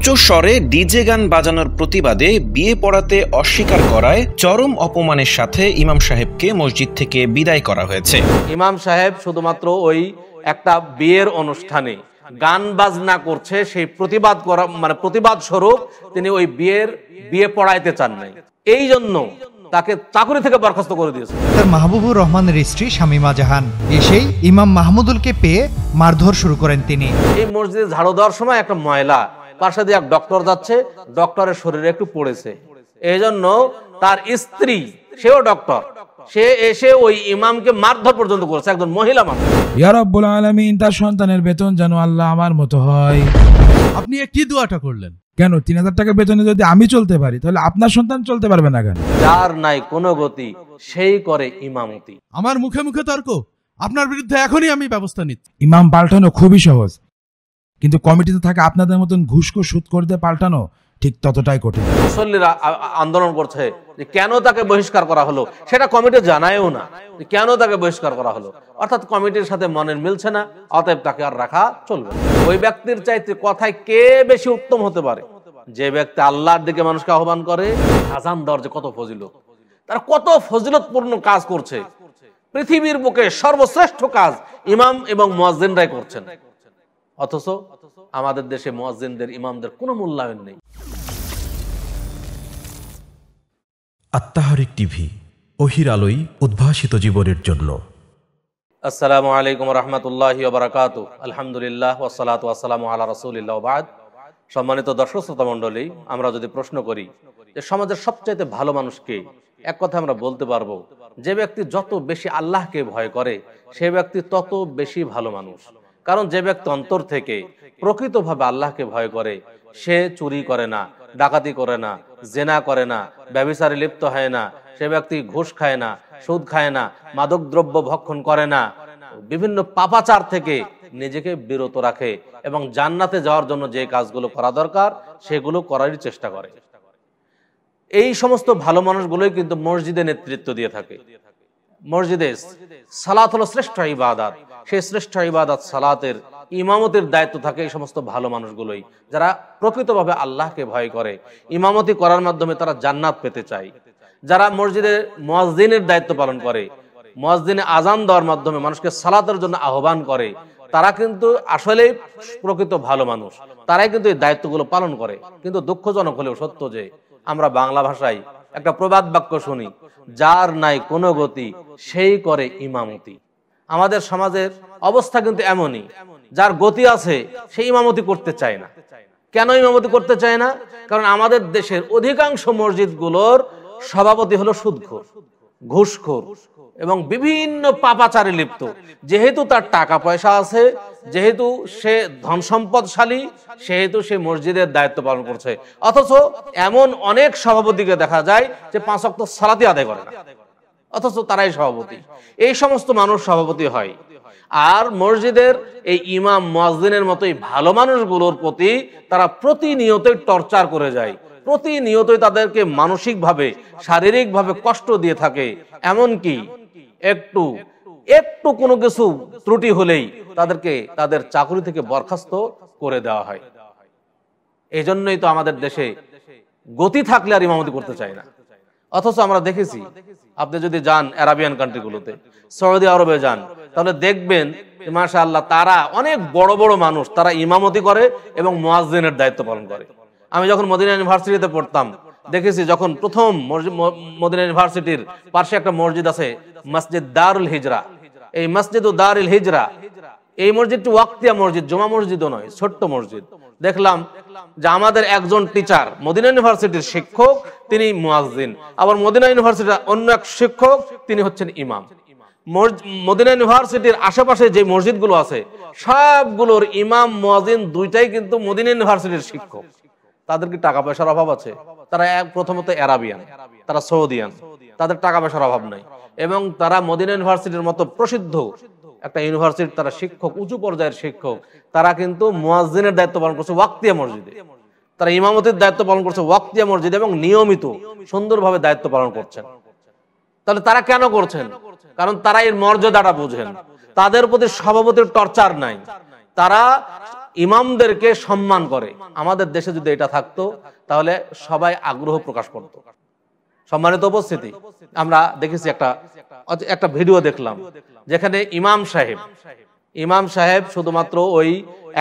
উচ্চ স্বরে ডিজে গান বাজানোর প্রতিবাদে বিয়ে পড়াতে অস্বীকার করায় চরম অপমানের সাথে ইমাম সাহেবকে মসজিদ থেকে বিদায় করা হয়েছে ইমাম সাহেব শুধুমাত্র ওই একটা বিয়ের অনুষ্ঠানে গান বাজনা করছে সেই প্রতিবাদ করা মানে প্রতিবাদ স্বরূপ তিনি ওই বিয়ের বিয়ে পড়াইতে চান নাই এই জন্য তাকে চাকরি থেকে বরখাস্ত করে দিয়েছে তার মাহবুবুর রহমানের স্ত্রী শামিমা জাহান এসেই ইমাম মাহমুদুলকে পেয়ে মারধর শুরু করেন তিনি এই মসজিদে ঝাড়ু দেওয়ার সময় একটা ময়লা পাশে দিয়ে এক ডক্টর যাচ্ছে ডক্টরের শরীরে একটু পড়েছে এই জন্য তার স্ত্রী সেও ডক্টর সে এসে ওই ইমামকে মারধর পর্যন্ত করেছে একজন মহিলা মানুষ ইয়ারব্বুল আলমিন তার সন্তানের বেতন যেন আল্লাহ আমার মতো হয় আপনি কি দোয়াটা করলেন কেন তিন হাজার টাকা বেতনে যদি আমি চলতে পারি তাহলে আপনার সন্তান চলতে পারবে না কেন যার নাই কোনো গতি সেই করে ইমামতি আমার মুখে মুখে তর্ক আপনার বিরুদ্ধে এখনই আমি ব্যবস্থা নিচ্ছি ইমাম পাল্টানো খুবই সহজ কিন্তু কমিটিতে থাকা আপনাদের মতন ঘুষকো সুদ করতে পাল্টানো ঠিক ততটাই কঠিন মুসল্লিরা আন্দোলন করছে যে কেন তাকে বহিষ্কার করা হলো সেটা কমিটি জানায়ও না কেন তাকে বহিষ্কার করা হলো অর্থাৎ কমিটির সাথে মনের মিলছে না অতএব তাকে আর রাখা চলবে ওই ব্যক্তির চাইতে কথায় কে বেশি উত্তম হতে পারে যে ব্যক্তি আল্লাহর দিকে মানুষকে আহ্বান করে আজান দেওয়ার যে কত ফজিলত তার কত ফজিলতপূর্ণ কাজ করছে পৃথিবীর বুকে সর্বশ্রেষ্ঠ কাজ ইমাম এবং মজদিনরাই করছেন অথচ আমাদের দেশে মোয়াজিনদের ইমামদের কোনো মূল্যায়ন নেই আত্মাহারিক টিভি অহির আলোই উদ্ভাসিত জীবনের জন্য আসসালামু আলাইকুম রহমতুল্লাহি বারাকাত আলহামদুলিল্লাহ ওসালাত আসসালামু আল্লাহ রসুলিল্লাহ বাদ সম্মানিত দর্শক শ্রোতা মণ্ডলী আমরা যদি প্রশ্ন করি যে সমাজের সবচাইতে ভালো মানুষকে এক কথা আমরা বলতে পারবো যে ব্যক্তি যত বেশি আল্লাহকে ভয় করে সে ব্যক্তি তত বেশি ভালো মানুষ কারণ যে ব্যক্তি অন্তর থেকে প্রকৃতভাবে আল্লাহকে ভয় করে সে চুরি করে না ডাকাতি করে না জেনা করে না ব্যবসারে লিপ্ত হয় না সে ব্যক্তি ঘুষ খায় না সুদ খায় না মাদক দ্রব্য ভক্ষণ করে না বিভিন্ন পাপাচার থেকে নিজেকে বিরত রাখে এবং জান্নাতে যাওয়ার জন্য যে কাজগুলো করা দরকার সেগুলো করারই চেষ্টা করে এই সমস্ত ভালো মানুষগুলোই কিন্তু মসজিদে নেতৃত্ব দিয়ে থাকে মসজিদে সালাত হলো শ্রেষ্ঠ ইবাদাত সে শ্রেষ্ঠ ইবাদত সালাতের ইমামতের দায়িত্ব থাকে এই সমস্ত ভালো মানুষগুলোই যারা প্রকৃতভাবে আল্লাহকে ভয় করে ইমামতি করার মাধ্যমে তারা জান্নাত পেতে চায় যারা মসজিদে মসজিদের দায়িত্ব পালন করে মসজিদে আজান দেওয়ার মাধ্যমে মানুষকে সালাতের জন্য আহ্বান করে তারা কিন্তু আসলে প্রকৃত ভালো মানুষ তারাই কিন্তু এই দায়িত্বগুলো পালন করে কিন্তু দুঃখজনক হলেও সত্য যে আমরা বাংলা ভাষায় একটা প্রবাদ বাক্য শুনি যার নাই কোনো গতি সেই করে ইমামতি আমাদের সমাজের অবস্থা কিন্তু এমনই যার গতি আছে সে ইমামতি করতে চায় না কেন ইমামতি করতে চায় না কারণ আমাদের দেশের অধিকাংশ মসজিদগুলোর সভাপতি হলো সুদখোর ঘুষখোর এবং বিভিন্ন পাপাচারে লিপ্ত যেহেতু তার টাকা পয়সা আছে যেহেতু সে ধন সম্পদশালী সেহেতু সে মসজিদের দায়িত্ব পালন করছে অথচ এমন অনেক সভাপতিকে দেখা যায় যে পাঁচ অক্ত সালাতি আদায় করে না অথচ তারাই সভাপতি এই সমস্ত মানুষ সভাপতি হয় আর মসজিদের এই ইমাম মসজিদের মতোই ভালো মানুষগুলোর প্রতি তারা প্রতিনিয়তই টর্চার করে যায় প্রতিনিয়তই তাদেরকে মানসিকভাবে শারীরিকভাবে কষ্ট দিয়ে থাকে এমন কি একটু একটু কোনো কিছু ত্রুটি হলেই তাদেরকে তাদের চাকরি থেকে বরখাস্ত করে দেওয়া হয় এই জন্যই তো আমাদের দেশে গতি থাকলে আর ইমামতি করতে চায় না অথচ আমরা দেখেছি আপনি যদি যান অ্যারাবিয়ান কান্ট্রিগুলোতে সৌদি আরবে যান তাহলে দেখবেন মাসা আল্লাহ তারা অনেক বড় বড় মানুষ তারা ইমামতি করে এবং মোয়াজিনের দায়িত্ব পালন করে আমি যখন মদিনা ইউনিভার্সিটিতে পড়তাম দেখেছি যখন প্রথম মদিনা ইউনিভার্সিটির পাশে একটা মসজিদ আছে মসজিদ দারুল হিজরা এই মসজিদ ও দারুল হিজরা এই মসজিদটি ওয়াক্তিয়া মসজিদ জমা মসজিদও নয় ছোট্ট মসজিদ দেখলাম যে আমাদের একজন টিচার মদিনা ইউনিভার্সিটির শিক্ষক তিনি মুয়াজিন আবার মদিনা ইউনিভার্সিটির অন্য এক শিক্ষক তিনি হচ্ছেন ইমাম মদিনা ইউনিভার্সিটির আশেপাশে যে মসজিদগুলো আছে সবগুলোর ইমাম মুয়াজিন দুইটাই কিন্তু মদিনা ইউনিভার্সিটির শিক্ষক তাদের কি টাকা পয়সার অভাব আছে তারা এক প্রথমত অ্যারাবিয়ান তারা সৌদিয়ান তাদের টাকা পয়সার অভাব নাই এবং তারা মদিনা ইউনিভার্সিটির মতো প্রসিদ্ধ একটা ইউনিভার্সিটির তারা শিক্ষক উঁচু পর্যায়ের শিক্ষক তারা কিন্তু মোয়াজিনের দায়িত্ব পালন করছে ওয়াক্তিয়া মসজিদে তারা ইমামতির দায়িত্ব পালন করছে ওয়াক্তিয়া মসজিদে এবং নিয়মিত সুন্দরভাবে দায়িত্ব পালন করছেন তাহলে তারা কেন করছেন কারণ তারা এর মর্যাদাটা বোঝেন তাদের প্রতি সভাপতির টর্চার নাই তারা ইমামদেরকে সম্মান করে আমাদের দেশে যদি এটা থাকতো তাহলে সবাই আগ্রহ প্রকাশ করত সম্মানিত উপস্থিতি আমরা দেখেছি একটা একটা ভিডিও দেখলাম যেখানে ইমাম সাহেব ইমাম সাহেব শুধুমাত্র ওই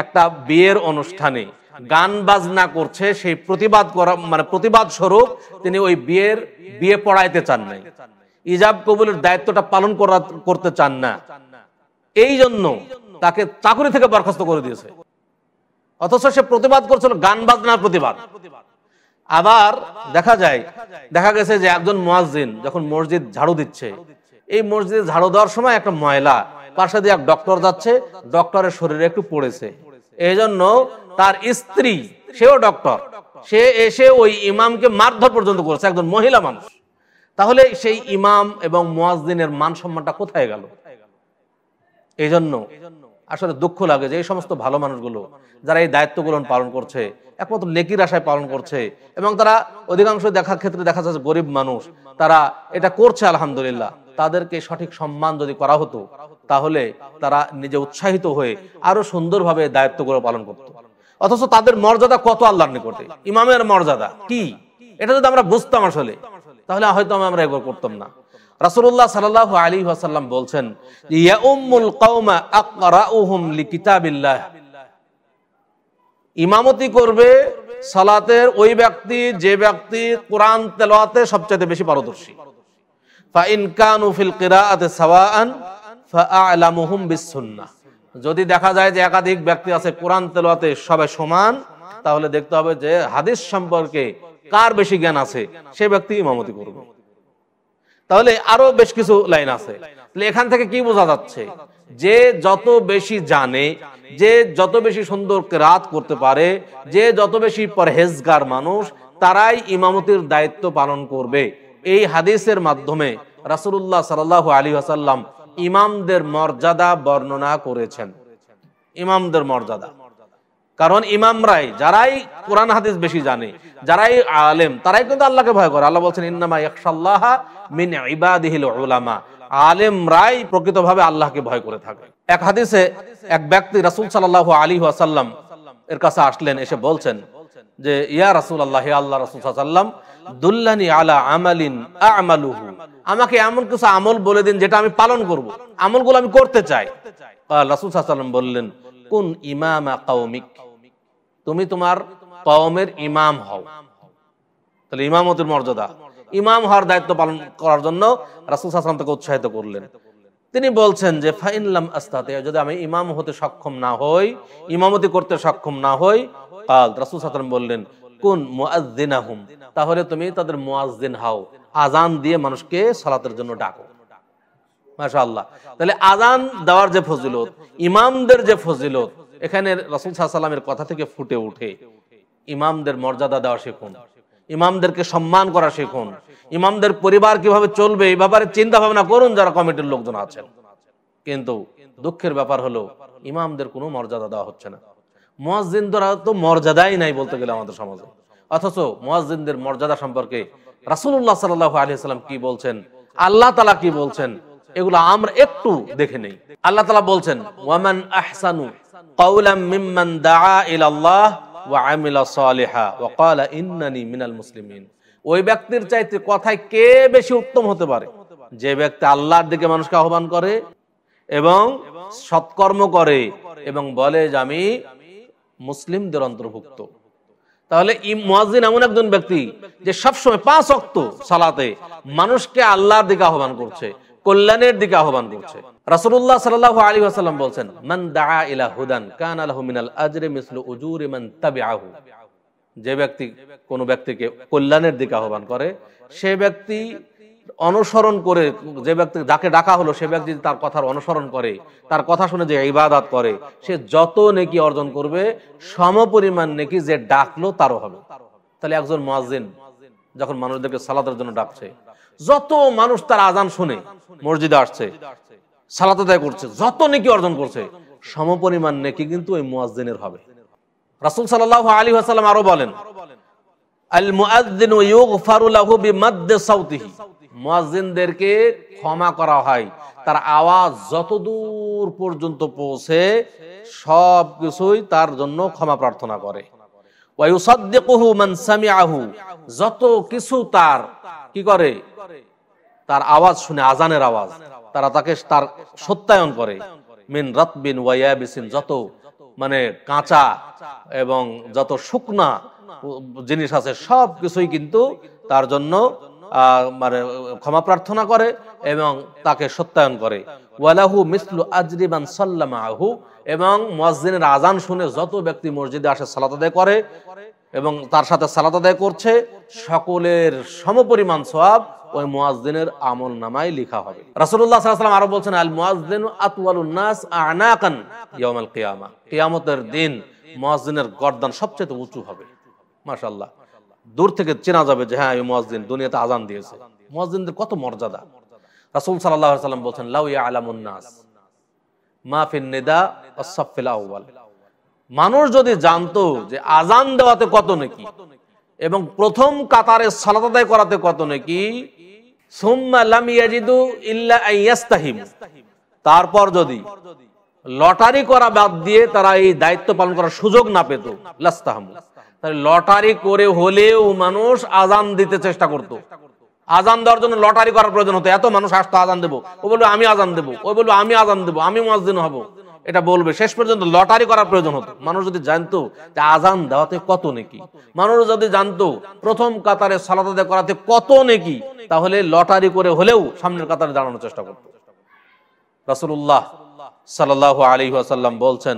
একটা বিয়ের অনুষ্ঠানে গান বাজনা করছে সেই প্রতিবাদ করা মানে প্রতিবাদ স্বরূপ তিনি ওই বিয়ের বিয়ে পড়াইতে চান নাই ইজাব কবুলের দায়িত্বটা পালন করা করতে চান না এই জন্য তাকে চাকরি থেকে বরখাস্ত করে দিয়েছে অথচ সে প্রতিবাদ করছিল গান বাজনার প্রতিবাদ আবার দেখা যায় দেখা গেছে যে একজন মোয়াজিন যখন মসজিদ ঝাড়ু দিচ্ছে এই মসজিদে ঝাড়ু দেওয়ার সময় একটা ময়লা পাশে দিয়ে এক ডক্টর যাচ্ছে ডক্টরের শরীরে একটু পড়েছে এই জন্য তার স্ত্রী সেও ডক্টর সে এসে ওই ইমামকে মারধর পর্যন্ত করেছে একজন মহিলা মানুষ তাহলে সেই ইমাম এবং মোয়াজদিনের মান সম্মানটা কোথায় গেল এই জন্য আসলে দুঃখ লাগে যে এই সমস্ত ভালো মানুষগুলো যারা এই দায়িত্ব দায়িত্বগুলো পালন করছে একমাত্র নেকির আশায় পালন করছে এবং তারা অধিকাংশ দেখার ক্ষেত্রে দেখা যাচ্ছে গরিব মানুষ তারা এটা করছে আলহামদুলিল্লাহ তাদেরকে সঠিক সম্মান যদি করা হতো তাহলে তারা নিজে উৎসাহিত হয়ে আরো সুন্দরভাবে দায়িত্ব গুলো পালন করত অথচ তাদের মর্যাদা কত আল্লাহ নিকটে ইমামের মর্যাদা কি এটা যদি আমরা বুঝতাম আসলে তাহলে হয়তো আমরা একবার করতাম না রাসুল্লাহ সাল্লাহ আলী আসাল্লাম বলছেন ইমামতি করবে সালাতের ওই ব্যক্তি যে ব্যক্তি কোরআন তেলাওয়াতে সবচেয়ে বেশি পারদর্শী যদি দেখা যায় যে একাধিক ব্যক্তি আছে কোরআন তেলাওয়াতে সবাই সমান তাহলে দেখতে হবে যে হাদিস সম্পর্কে কার বেশি জ্ঞান আছে সে ব্যক্তি ইমামতি করবে তাহলে আরো বেশ কিছু লাইন আছে এখান থেকে কি বোঝা যাচ্ছে যে যত বেশি জানে যে যত বেশি সুন্দর রাত করতে পারে যে যত বেশি পরহেজগার মানুষ তারাই ইমামতির দায়িত্ব পালন করবে এই হাদিসের মাধ্যমে রাসুল্লাহ সাল্লাহ আলী আসাল্লাম ইমামদের মর্যাদা বর্ণনা করেছেন ইমামদের মর্যাদা কারণ ইমাম রায় যারাই কোরআন হাদিস বেশি জানে যারাই আলেম তারাই কিন্তু আল্লাহকে ভয় করে আল্লাহ বলছেন ইন্নামা ইয়াকশাল্লাহ মিন ইবাদিহিল উলামা আলেম রায় প্রকৃতভাবে আল্লাহকে ভয় করে থাকে এক হাদিসে এক ব্যক্তি রাসূল সাল্লাল্লাহু আলাইহি ওয়াসাল্লাম এর কাছে আসলেন এসে বলছেন যে ইয়া রাসূলুল্লাহ হে আল্লাহ রাসূল সাল্লাম দুল্লানি আলা আমালিন আমালুহু আমাকে এমন কিছু আমল বলে দিন যেটা আমি পালন করব আমলগুলো আমি করতে চাই রাসূল সাল্লাল্লাহু আলাইহি ওয়াসাল্লাম বললেন কোন ইমামা কওমিক তুমি তোমার কমের ইমাম হও তাহলে ইমামতের মর্যাদা ইমাম হওয়ার দায়িত্ব পালন করার জন্য রাসুল সাসলাম তাকে উৎসাহিত করলেন তিনি বলছেন যে ফাইনলাম আস্তাতে যদি আমি ইমাম হতে সক্ষম না হই ইমামতি করতে সক্ষম না হই কাল রাসুল সাসলাম বললেন কোন মুআজিন আহম তাহলে তুমি তাদের মুআজিন হও আজান দিয়ে মানুষকে সালাতের জন্য ডাকো মাশাআল্লাহ তাহলে আজান দেওয়ার যে ফজিলত ইমামদের যে ফজিলত এখানে রসুল সাহাশাল্লামের কথা থেকে ফুটে উঠে ইমামদের মর্যাদা দেওয়া শেখুন ইমামদেরকে সম্মান করা শেখুন ইমামদের পরিবার কিভাবে চলবে এই ব্যাপারে চিন্তা ভাবনা করুন যারা কমিটির লোকজন আছেন কিন্তু দুঃখের ব্যাপার হলো ইমামদের কোনো মর্যাদা দেওয়া হচ্ছে না মোয়াজিনরা তো মর্যাদাই নাই বলতে গেলে আমাদের সমাজে অথচ মোয়াজিনদের মর্যাদা সম্পর্কে রাসুল্লাহ সাল আলিয়াল্লাম কি বলছেন আল্লাহ তালা কি বলছেন এগুলো আমরা একটু দেখে নেই আল্লাহ তালা বলছেন ওয়ামান আহসানু ইলাল্লাহ আমিলা মিনাল ওই ব্যক্তির চাইতে কথায় কে বেশি উত্তম হতে পারে যে ব্যক্তি আল্লাহর দিকে মানুষকে আহ্বান করে এবং সৎকর্ম করে এবং বলে যে আমি মুসলিমদের অন্তর্ভুক্ত তাহলে মুয়াজিন এমন একজন ব্যক্তি যে সবসময় পাঁচ অক্ত সালাতে মানুষকে আল্লাহর দিকে আহ্বান করছে কল্যাণের দিকে আহ্বান করছে রাসূলুল্লাহ মান ইলা হুদান মিনাল মিসলু যে ব্যক্তি কোনো ব্যক্তিকে কল্যাণের দিকে আহ্বান করে সে ব্যক্তি অনুসরণ করে যে ব্যক্তি যাকে ডাকা হলো সে ব্যক্তি তার কথার অনুসরণ করে তার কথা শুনে যে ইবাদাত করে সে যত নেকি অর্জন করবে সমপরিমাণ নেকি যে ডাকলো তারও হবে তাহলে একজন মুয়াজ্জিন যখন মানুষদেরকে সালাতের জন্য ডাকছে যত মানুষ তার আজান শুনে মসজিদে আসছে সালাত আদায় করছে যত নেকি অর্জন করছে পরিমাণ নেকি কিন্তু ওই মুয়াজ্জিনের হবে রাসূল সাল্লাল্লাহু আলাইহি ওয়াসাল্লাম আরো বলেন আল মুয়াজ্জিন ইউগফারু লাহু বিমাদ্দ সাউতিহি মুয়াজ্জিনদেরকে ক্ষমা করা হয় তার আওয়াজ দূর পর্যন্ত পৌঁছে সব কিছুই তার জন্য ক্ষমা প্রার্থনা করে ওয়ায়ুসাদ্দিকুহু মান সামিআহু যত কিছু তার কি করে তার আওয়াজ শুনে আজানের আওয়াজ তারা তাকে তার সত্যায়ন করে মিন রতবিন ওয়াইয়াবিসিন যত মানে কাঁচা এবং যত শুকনা জিনিস আছে সব কিছুই কিন্তু তার জন্য মানে ক্ষমা প্রার্থনা করে এবং তাকে সত্যায়ন করে ওয়ালাহু মিসলু আজরিবান সাল্লামাহু এবং মসজিদের আজান শুনে যত ব্যক্তি মসজিদে আসে সালাত আদায় করে এবং তার সাথে সালাত আদায় করছে সকলের সমপরিমাণ সব ওই মুয়াজ্জিনের আমল নামায় লেখা হবে রাসূলুল্লাহ সাল্লাল্লাহু আলাইহি ওয়াসাল্লাম আরো বলছেন আল মুয়াজ্জিনু আতওয়ালুন নাস আনাকান ইয়াউমাল কিয়ামা কিয়ামতের দিন মুয়াজ্জিনের গর্দান সবচেয়ে উঁচু হবে মাশাআল্লাহ দূর থেকে চেনা যাবে যে হ্যাঁ এই মুয়াজ্জিন দুনিয়াতে আজান দিয়েছে মুয়াজ্জিনদের কত মর্যাদা রাসূল সাল্লাল্লাহু আলাইহি ওয়াসাল্লাম বলছেন লাউ ইয়া আলামুন নাস মা ফিন নিদা ওয়াস সাফিল আউয়াল মানুষ যদি জানতো যে আজান দেওয়াতে কত নাকি এবং প্রথম কাতারে সালাত করাতে কত নাকি তারপর যদি লটারি করা বাদ দিয়ে তারা এই দায়িত্ব পালন করার সুযোগ না পেত লটারি করে হলেও মানুষ আজান দিতে চেষ্টা করত। আজান দেওয়ার জন্য লটারি করার প্রয়োজন হতো এত মানুষ আসতো আজান দেবো ও বলবো আমি আজান দেবো ও বলবো আমি আজান দেবো আমি মাস দিন হবো এটা বলবে শেষ পর্যন্ত লটারি করার প্রয়োজন হতো মানুষ যদি জানতো যে আজান দেওয়াতে কত নেকি মানুষ যদি জানতো প্রথম কাতারে সালাদ করাতে কত নেকি তাহলে লটারি করে হলেও সামনের কাতারে দাঁড়ানোর চেষ্টা করত রাসুল্লাহ সাল্লাহ আলী আসাল্লাম বলছেন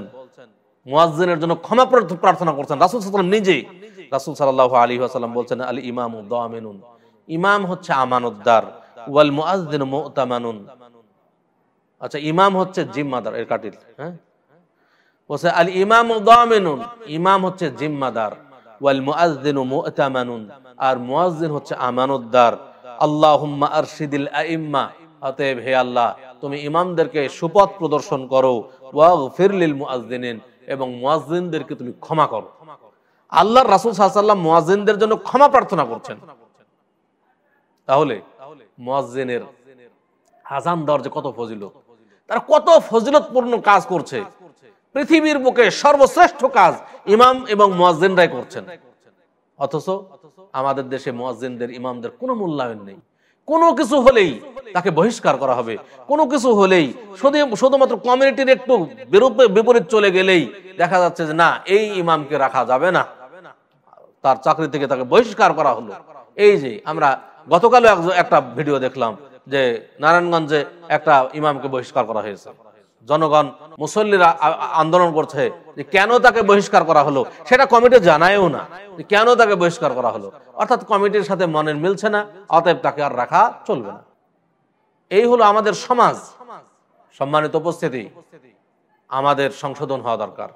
মুয়াজ্জিনের জন্য ক্ষমা প্রার্থনা করছেন রাসুল সাল্লাম নিজে রাসুল সাল্লাহ আলী আসাল্লাম বলছেন আলী ইমাম ইমাম হচ্ছে আমানুদ্দার ওয়াল মুআজ্জিন মুতামানুন আচ্ছা ইমাম হচ্ছে জিম্মাদার এর কাটিল হ্যাঁ বলছে আল ইমাম দামিনুন ইমাম হচ্ছে জিম্মাদার ওয়াল মুআজ্জিনু মুতামানুন আর মুআজ্জিন হচ্ছে আমানতদার আল্লাহুম্মা আরশিদিল আইম্মা অতএব হে আল্লাহ তুমি ইমামদেরকে সুপথ প্রদর্শন করো ওয়াগফির লিল মুআজ্জিনিন এবং মুআজ্জিনদেরকে তুমি ক্ষমা করো আল্লাহর রাসূল সাল্লাল্লাহু আলাইহি মুআজ্জিনদের জন্য ক্ষমা প্রার্থনা করছেন তাহলে মুআজ্জিনের আজান দেওয়ার যে কত ফজিলত তারা কত ফজিলতপূর্ণ কাজ করছে পৃথিবীর বুকে সর্বশ্রেষ্ঠ কাজ ইমাম এবং মোয়াজিনরাই করছেন অথচ আমাদের দেশে মোয়াজিনদের ইমামদের কোনো মূল্যায়ন নেই কোনো কিছু হলেই তাকে বহিষ্কার করা হবে কোনো কিছু হলেই শুধুমাত্র কমিউনিটির একটু বিরূপে বিপরীত চলে গেলেই দেখা যাচ্ছে যে না এই ইমামকে রাখা যাবে না তার চাকরি থেকে তাকে বহিষ্কার করা হলো এই যে আমরা গতকালও একটা ভিডিও দেখলাম যে নারায়ণগঞ্জে একটা ইমামকে বহিষ্কার করা হয়েছে জনগণ মুসল্লিরা আন্দোলন করছে যে কেন তাকে বহিষ্কার করা হলো সেটা কমিটি জানায়ও না কেন তাকে বহিষ্কার করা হলো অর্থাৎ কমিটির সাথে মনের মিলছে না অতএব তাকে আর রাখা চলবে না এই হলো আমাদের সমাজ সম্মানিত উপস্থিতি আমাদের সংশোধন হওয়া দরকার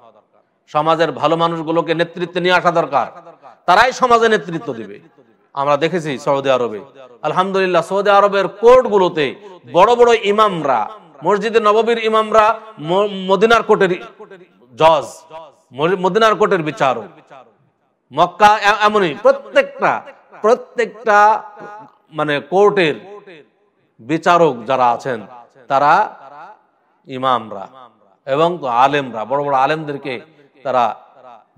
সমাজের ভালো মানুষগুলোকে নেতৃত্বে নিয়ে আসা দরকার তারাই সমাজে নেতৃত্ব দিবে আমরা দেখেছি সৌদি আরবে আলহামদুলিল্লাহ সৌদি আরবের কোর্ট গুলোতে বড় বড় ইমামরা মসজিদে নববীর ইমামরা মদিনার কোর্টের জজ মদিনার কোর্টের বিচার মক্কা এমনই প্রত্যেকটা প্রত্যেকটা মানে কোর্টের বিচারক যারা আছেন তারা ইমামরা এবং আলেমরা বড় বড় আলেমদেরকে তারা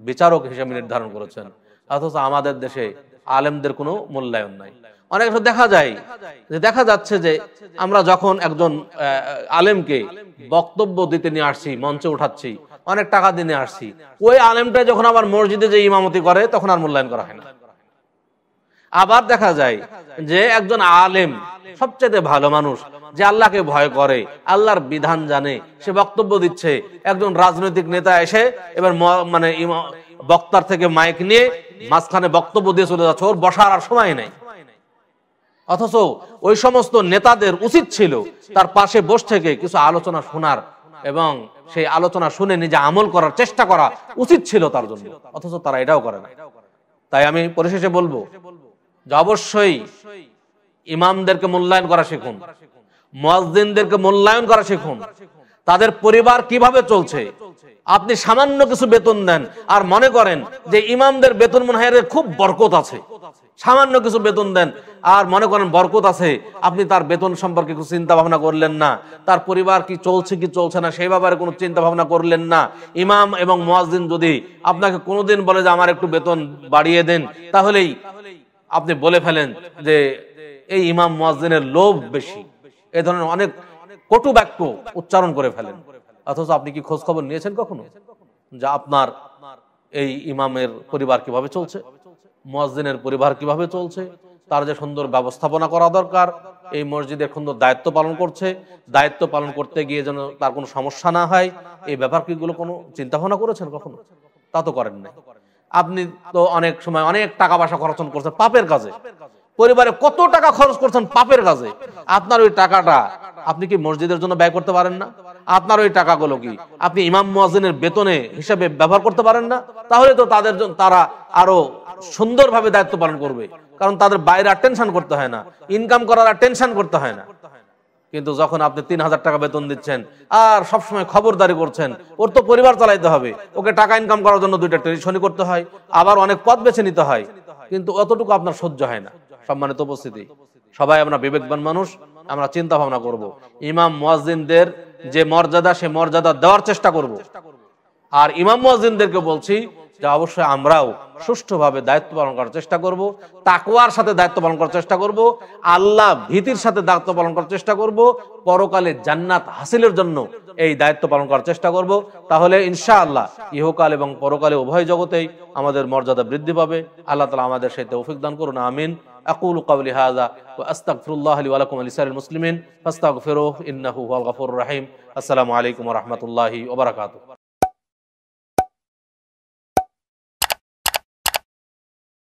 বিচারক হিসেবে নির্ধারণ করেছেন অথচ আমাদের দেশে আলেমদের কোনো মূল্যায়ন নাই অনেক দেখা যায় যে দেখা যাচ্ছে যে আমরা যখন একজন আলেমকে বক্তব্য দিতে নিয়ে আসছি মঞ্চে উঠাচ্ছি অনেক টাকা দিয়ে নিয়ে আসছি ওই আলেমটা যখন আবার মসজিদে যে ইমামতি করে তখন আর মূল্যায়ন করা হয় না আবার দেখা যায় যে একজন আলেম সবচেয়ে ভালো মানুষ যে আল্লাহকে ভয় করে আল্লাহর বিধান জানে সে বক্তব্য দিচ্ছে একজন রাজনৈতিক নেতা এসে এবার মানে বক্তার থেকে মাইক নিয়ে মাঝখানে বক্তব্য দিয়ে চলে যাচ্ছে ওর বসার আর সময় নেই অথচ ওই সমস্ত নেতাদের উচিত ছিল তার পাশে বস থেকে কিছু আলোচনা শোনার এবং সেই আলোচনা শুনে নিজে আমল করার চেষ্টা করা উচিত ছিল তার জন্য অথচ তারা এটাও করে না তাই আমি পরিশেষে বলবো যে অবশ্যই ইমামদেরকে মূল্যায়ন করা শিখুন মসজিদদেরকে মূল্যায়ন করা শিখুন তাদের পরিবার কিভাবে চলছে আপনি সামান্য কিছু বেতন দেন আর মনে করেন যে ইমামদের বেতন মনে খুব বরকত আছে সামান্য কিছু বেতন দেন আর মনে করেন বরকত আছে আপনি তার বেতন সম্পর্কে কিছু চিন্তা ভাবনা করলেন না তার পরিবার কি চলছে কি চলছে না সেই ব্যাপারে কোনো চিন্তা ভাবনা করলেন না ইমাম এবং মোয়াজিন যদি আপনাকে কোনোদিন বলে যে আমার একটু বেতন বাড়িয়ে দেন তাহলেই আপনি বলে ফেলেন যে এই ইমাম মোয়াজিনের লোভ বেশি এ ধরনের অনেক কটু বাক্য উচ্চারণ করে ফেলেন অথচ আপনি কি খোঁজ খবর নিয়েছেন কখনো যা আপনার এই ইমামের পরিবার কিভাবে চলছে মসজিদের পরিবার কিভাবে চলছে তার যে সুন্দর ব্যবস্থাপনা করা দরকার এই মসজিদের সুন্দর দায়িত্ব পালন করছে দায়িত্ব পালন করতে গিয়ে যেন তার কোনো সমস্যা না হয় এই ব্যাপার ব্যাপারগুলো কোনো চিন্তা ভাবনা করেছেন কখনো তা তো করেন না আপনি তো অনেক সময় অনেক টাকা পয়সা খরচন করছেন পাপের কাজে পরিবারে কত টাকা খরচ করছেন পাপের কাজে আপনার ওই টাকাটা আপনি কি মসজিদের জন্য ব্যয় করতে পারেন না আপনার ওই টাকাগুলো কি আপনি ইমাম মোয়াজিনের বেতনে হিসাবে ব্যবহার করতে পারেন না তাহলে তো তাদের জন্য তারা আরো সুন্দরভাবে দায়িত্ব পালন করবে কারণ তাদের বাইরে আর টেনশন করতে হয় না ইনকাম করার আর টেনশন করতে হয় না কিন্তু যখন আপনি তিন হাজার টাকা বেতন দিচ্ছেন আর সবসময় খবরদারি করছেন ওর তো পরিবার চালাইতে হবে ওকে টাকা ইনকাম করার জন্য দুইটা টেনশনই করতে হয় আবার অনেক পথ বেছে নিতে হয় কিন্তু অতটুকু আপনার সহ্য হয় না সম্মানিত উপস্থিতি সবাই আমরা বিবেকবান মানুষ আমরা চিন্তা ভাবনা করব। ইমাম মুয়াজিনদের যে মর্যাদা সে মর্যাদা দেওয়ার চেষ্টা করব। আর ইমাম মুয়াজিনদেরকে বলছি যে অবশ্যই আমরাও সুষ্ঠুভাবে দায়িত্ব পালন করার চেষ্টা করব তাকুয়ার সাথে দায়িত্ব পালন করার চেষ্টা করব আল্লাহ ভীতির সাথে দায়িত্ব পালন করার চেষ্টা করব পরকালে জান্নাত হাসিলের জন্য এই দায়িত্ব পালন করার চেষ্টা করব তাহলে ইনশা আল্লাহ ইহকাল এবং পরকালে উভয় জগতেই আমাদের মর্যাদা বৃদ্ধি পাবে আল্লাহ তালা আমাদের সাথে অফিক দান করুন আমিন أقول قولي هذا وأستغفر الله لي ولكم ولسائر المسلمين فاستغفروه إنه هو الغفور الرحيم السلام عليكم ورحمة الله وبركاته